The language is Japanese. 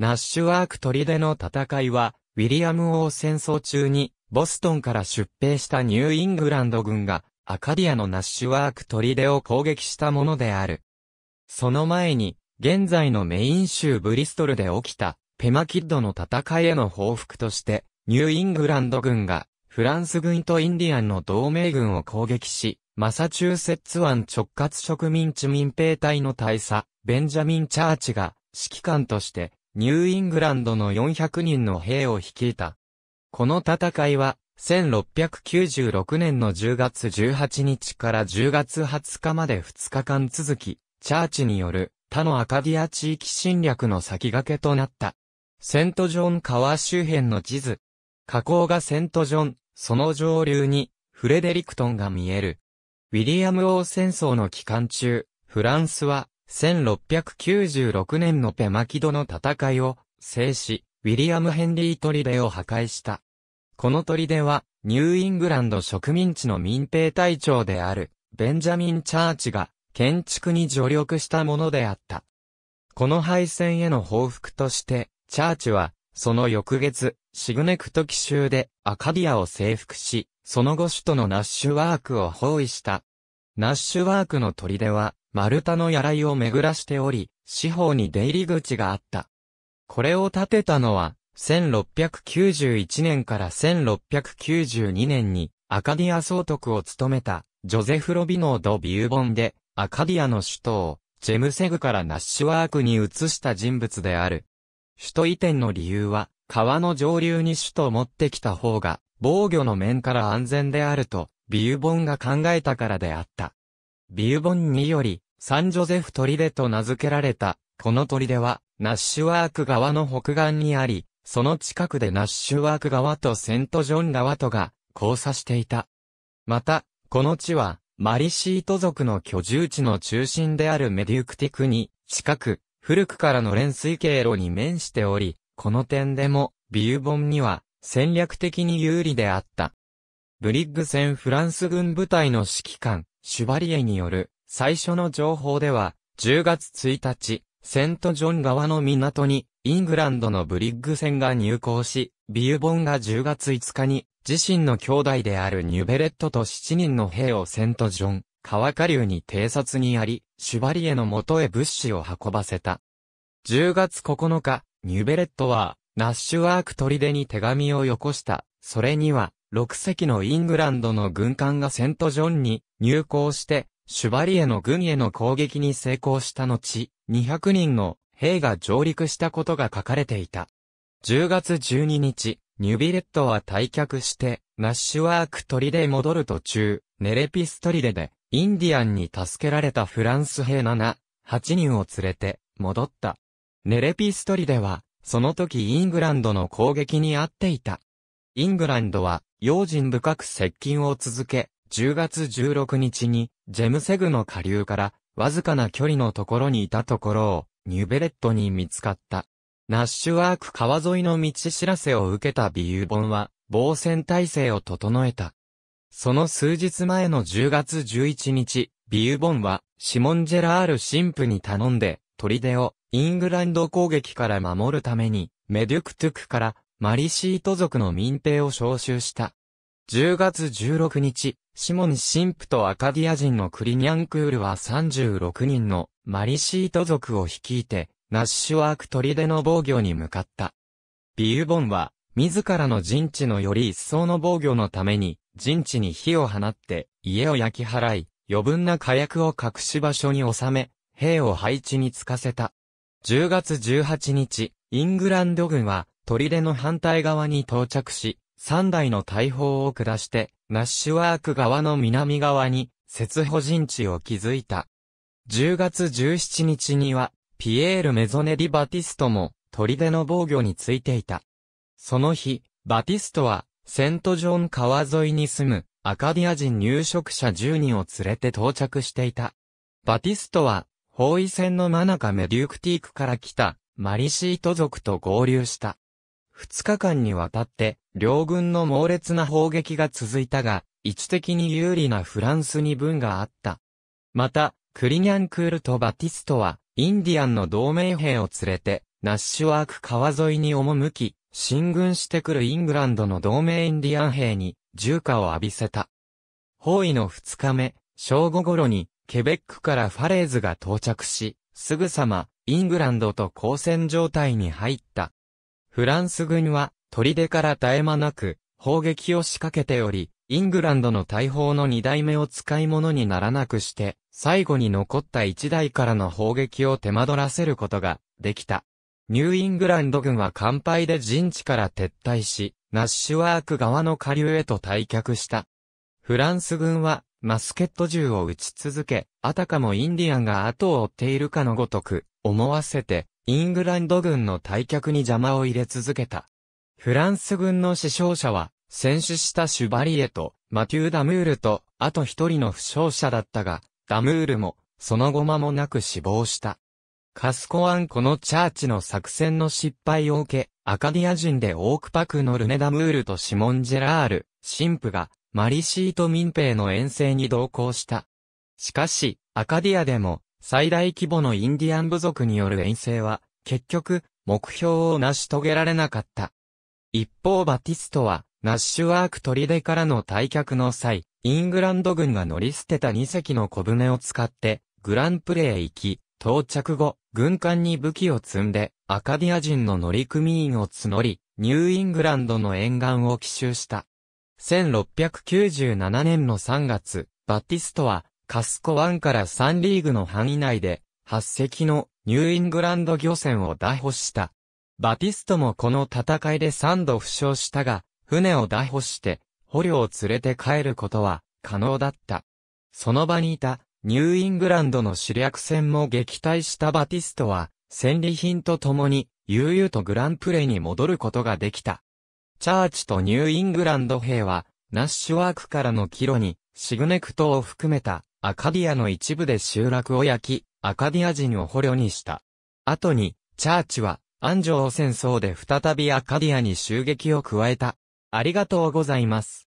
ナッシュワーク砦の戦いは、ウィリアム王戦争中に、ボストンから出兵したニューイングランド軍が、アカディアのナッシュワーク砦を攻撃したものである。その前に、現在のメイン州ブリストルで起きた、ペマキッドの戦いへの報復として、ニューイングランド軍が、フランス軍とインディアンの同盟軍を攻撃し、マサチューセッツ湾直轄植民地民兵隊の大佐、ベンジャミン・チャーチが、指揮官として、ニューイングランドの400人の兵を率いた。この戦いは、1696年の10月18日から10月20日まで2日間続き、チャーチによる他のアカディア地域侵略の先駆けとなった。セントジョン川周辺の地図。河口がセントジョン、その上流にフレデリクトンが見える。ウィリアム王戦争の期間中、フランスは1696年のペマキドの戦いを制し、ウィリアム・ヘンリー砦を破壊した。この砦は、ニューイングランド植民地の民兵隊長である、ベンジャミン・チャーチが、建築に助力したものであった。この敗戦への報復として、チャーチは、その翌月、シグネクト奇州でアカディアを征服し、その後首都のナッシュワークを包囲した。ナッシュワークの砦は、丸太の屋来を巡らしており、四方に出入り口があった。これを建てたのは、1691年から1692年にアカディア総督を務めたジョゼフ・ロビノード・ビューボンでアカディアの首都をジェムセグからナッシュワークに移した人物である。首都移転の理由は川の上流に首都を持ってきた方が防御の面から安全であるとビューボンが考えたからであった。ビューボンによりサンジョゼフ砦と名付けられた、この砦は、ナッシュワーク川の北岸にあり、その近くでナッシュワーク川とセントジョン側とが交差していた。また、この地は、マリシート族の居住地の中心であるメデュクティクに近く、古くからの連水経路に面しており、この点でも、ビューボンには戦略的に有利であった。ブリッグ戦フランス軍部隊の指揮官、シュバリエによる最初の情報では、10月1日、セントジョン側の港に、イングランドのブリッグ船が入港し、ビューボンが10月5日に、自身の兄弟であるニュベレットと7人の兵をセントジョン、川下流に偵察にあり、シュバリエの元へ物資を運ばせた。10月9日、ニュベレットは、ナッシュワーク砦に手紙をよこした。それには、6隻のイングランドの軍艦がセントジョンに入港して、シュバリエの軍への攻撃に成功した後、200人の兵が上陸したことが書かれていた。10月12日、ニュビレットは退却して、ナッシュワークりで戻る途中、ネレピストデで、インディアンに助けられたフランス兵7、8人を連れて、戻った。ネレピストリでは、その時イングランドの攻撃に遭っていた。イングランドは、用心深く接近を続け、10月16日に、ジェムセグの下流から、わずかな距離のところにいたところを、ニューベレットに見つかった。ナッシュワーク川沿いの道知らせを受けたビユボンは、防戦態勢を整えた。その数日前の10月11日、ビユーボンは、シモン・ジェラール神父に頼んで、砦を、イングランド攻撃から守るために、メデュクトゥクから、マリシート族の民兵を招集した。10月16日、シモン神父とアカディア人のクリニャンクールは36人のマリシート族を率いて、ナッシュワーク砦の防御に向かった。ビユボンは、自らの陣地のより一層の防御のために、陣地に火を放って、家を焼き払い、余分な火薬を隠し場所に収め、兵を配置につかせた。10月18日、イングランド軍は、砦の反対側に到着し、3台の大砲を下して、ナッシュワーク側の南側に、雪保陣地を築いた。10月17日には、ピエール・メゾネディ・バティストも、砦の防御についていた。その日、バティストは、セントジョン川沿いに住む、アカディア人入植者10人を連れて到着していた。バティストは、包囲戦のマナカメデュークティークから来た、マリシート族と合流した。2日間にわたって、両軍の猛烈な砲撃が続いたが、位置的に有利なフランスに分があった。また、クリニャンクールとバティストは、インディアンの同盟兵を連れて、ナッシュワーク川沿いに赴き、進軍してくるイングランドの同盟インディアン兵に、銃火を浴びせた。包囲の二日目、正午頃に、ケベックからファレーズが到着し、すぐさま、イングランドと交戦状態に入った。フランス軍は、砦から絶え間なく、砲撃を仕掛けており、イングランドの大砲の二代目を使い物にならなくして、最後に残った一台からの砲撃を手間取らせることができた。ニューイングランド軍は完敗で陣地から撤退し、ナッシュワーク側の下流へと退却した。フランス軍はマスケット銃を撃ち続け、あたかもインディアンが後を追っているかのごとく、思わせて、イングランド軍の退却に邪魔を入れ続けた。フランス軍の死傷者は、戦死したシュバリエと、マテュー・ダムールと、あと一人の負傷者だったが、ダムールも、その後間もなく死亡した。カスコアンコのチャーチの作戦の失敗を受け、アカディア人でオークパクのルネ・ダムールとシモン・ジェラール、神父が、マリシート民兵の遠征に同行した。しかし、アカディアでも、最大規模のインディアン部族による遠征は、結局、目標を成し遂げられなかった。一方バティストは、ナッシュワーク砦からの退却の際、イングランド軍が乗り捨てた2隻の小舟を使って、グランプレへ行き、到着後、軍艦に武器を積んで、アカディア人の乗組員を募り、ニューイングランドの沿岸を奇襲した。1697年の3月、バティストは、カスコ湾から3リーグの範囲内で、8隻のニューイングランド漁船を打破した。バティストもこの戦いで3度負傷したが、船を拿捕して、捕虜を連れて帰ることは可能だった。その場にいたニューイングランドの主略戦も撃退したバティストは、戦利品と共に悠々とグランプレに戻ることができた。チャーチとニューイングランド兵は、ナッシュワークからの帰路に、シグネクトを含めたアカディアの一部で集落を焼き、アカディア人を捕虜にした。後に、チャーチは安城戦争で再びアカディアに襲撃を加えた。ありがとうございます。